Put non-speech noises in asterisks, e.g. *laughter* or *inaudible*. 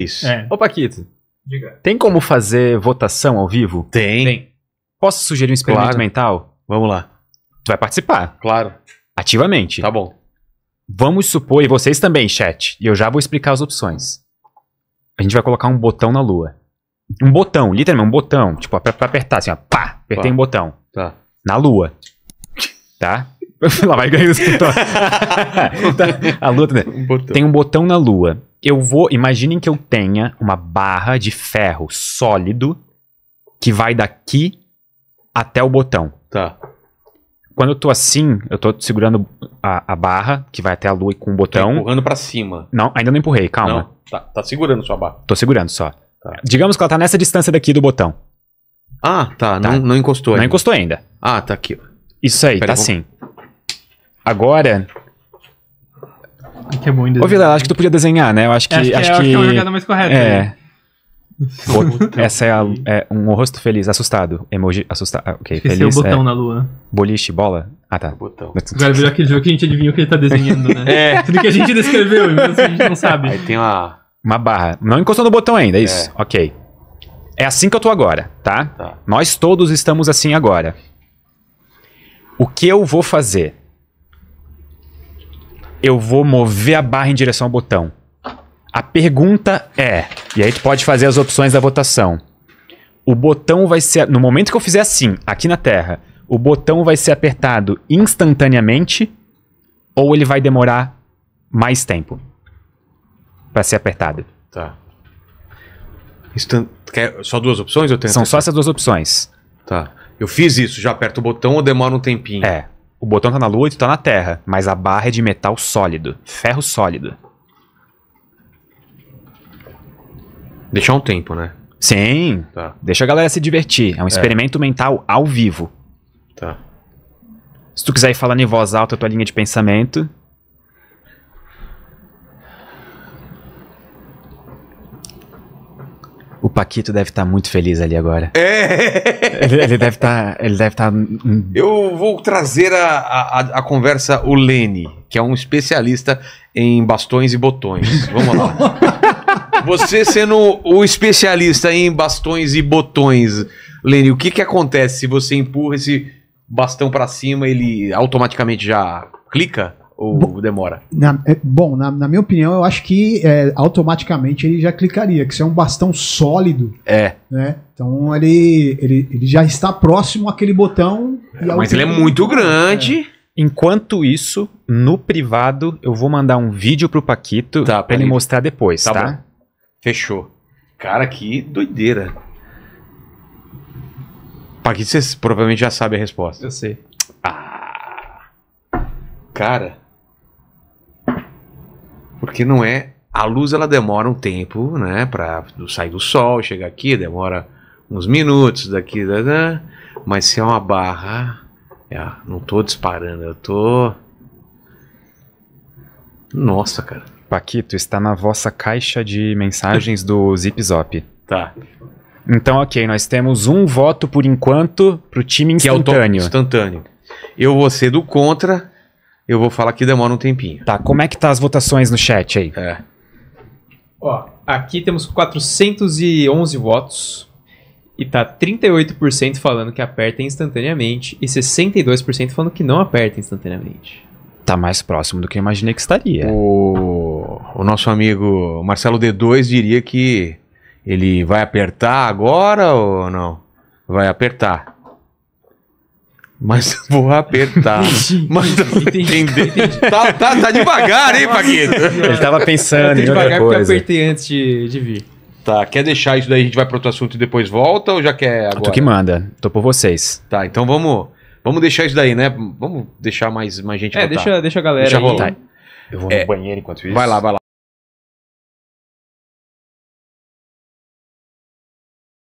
Isso. É. Ô, Paquito. Diga. Tem como fazer votação ao vivo? Tem. Tem. Posso sugerir um experimento claro. mental? Vamos lá. Tu vai participar. Claro. Ativamente. Tá bom. Vamos supor, e vocês também, chat, e eu já vou explicar as opções. A gente vai colocar um botão na lua. Um botão, literalmente, um botão. Tipo, pra, pra apertar, assim, ó. Pá! Apertei um botão. Tá. Na lua. Tá? *laughs* Lá vai o escritório. *laughs* a lua tem... Tá- um tem um botão na lua. Eu vou. Imaginem que eu tenha uma barra de ferro sólido que vai daqui até o botão. Tá. Quando eu tô assim, eu tô segurando a, a barra que vai até a lua e com o botão. Tá empurrando pra cima. Não, ainda não empurrei, calma. Não, tá, tá segurando sua barra. Tô segurando só. Tá. Digamos que ela tá nessa distância daqui do botão. Ah, tá. tá. Não, não encostou não ainda. Não encostou ainda. Ah, tá aqui. Isso aí, Pera, tá vou... assim. Agora. Que é bom desenhar, Ô, Vila, acho que tu podia desenhar, né? Eu acho que. Acho acho é, que... é uma jogada mais correta. É. Né? *laughs* Essa é, a, é, um rosto feliz, assustado. Emoji assustado. Ah, ok, Esqueci feliz. o botão é... na lua. Boliche, bola. Ah, tá. botão. Agora virou aquele jogo que a gente adivinha o que ele tá desenhando, né? *laughs* é. Tudo que a gente descreveu, mas então, assim, a gente não sabe. Aí tem uma. Uma barra. Não encostou no botão ainda, é, é. isso? É. Ok. É assim que eu tô agora, tá? tá? Nós todos estamos assim agora. O que eu vou fazer? eu vou mover a barra em direção ao botão. A pergunta é, e aí tu pode fazer as opções da votação. O botão vai ser, no momento que eu fizer assim, aqui na Terra, o botão vai ser apertado instantaneamente ou ele vai demorar mais tempo para ser apertado? Tá. Instant... só duas opções? São só essas duas opções. Tá. Eu fiz isso, já aperto o botão ou demora um tempinho? É. O botão tá na lua e tu tá na terra, mas a barra é de metal sólido, ferro sólido. Deixar um tempo, né? Sim. Tá. Deixa a galera se divertir. É um é. experimento é. mental ao vivo. Tá. Se tu quiser ir falando em voz alta a tua linha de pensamento, O Paquito deve estar tá muito feliz ali agora. É! Ele, ele deve tá, estar. Tá... Hum. Eu vou trazer a, a, a conversa o Lene, que é um especialista em bastões e botões. Vamos lá. *laughs* Você sendo o especialista em bastões e botões, Lene, o que, que acontece se você empurra esse bastão para cima, ele automaticamente já clica? Ou bom, demora? Na, é, bom, na, na, minha opinião, eu acho que é, automaticamente ele já clicaria, que isso é um bastão sólido. É. Né? Então ele, ele, ele já está próximo àquele botão. É, mas ele é muito grande. É. Enquanto isso, no privado, eu vou mandar um vídeo pro Paquito tá, para ele mostrar depois, tá? tá? Fechou. Cara, que doideira. Paquito, você provavelmente já sabe a resposta. Eu sei. Ah. Cara porque não é a luz ela demora um tempo, né, para sair do sol, chegar aqui, demora uns minutos daqui, mas se é uma barra, é, não tô disparando, eu tô Nossa, cara. Paquito, está na vossa caixa de mensagens do Zip Zop. Tá. Então, OK, nós temos um voto por enquanto pro time instantâneo. Que é o instantâneo. Eu vou ser do contra eu vou falar que demora um tempinho. Tá, como é que tá as votações no chat aí? É. Ó, aqui temos 411 votos e tá 38% falando que aperta instantaneamente e 62% falando que não aperta instantaneamente. Tá mais próximo do que eu imaginei que estaria. O, o nosso amigo Marcelo D2 diria que ele vai apertar agora ou não? Vai apertar. Mas vou apertar. mas entendi, entender. Entendi. Tá, tá, tá devagar, hein, Paquito? Ele tava pensando em tá outra coisa. Eu apertei antes de, de vir. Tá, quer deixar isso daí, a gente vai para outro assunto e depois volta ou já quer agora? Tu que manda, tô por vocês. Tá, então vamos, vamos deixar isso daí, né? Vamos deixar mais, mais gente É, deixa, deixa a galera deixa aí. Rolar. Tá. Eu vou é, no banheiro enquanto isso. Vai lá, vai lá.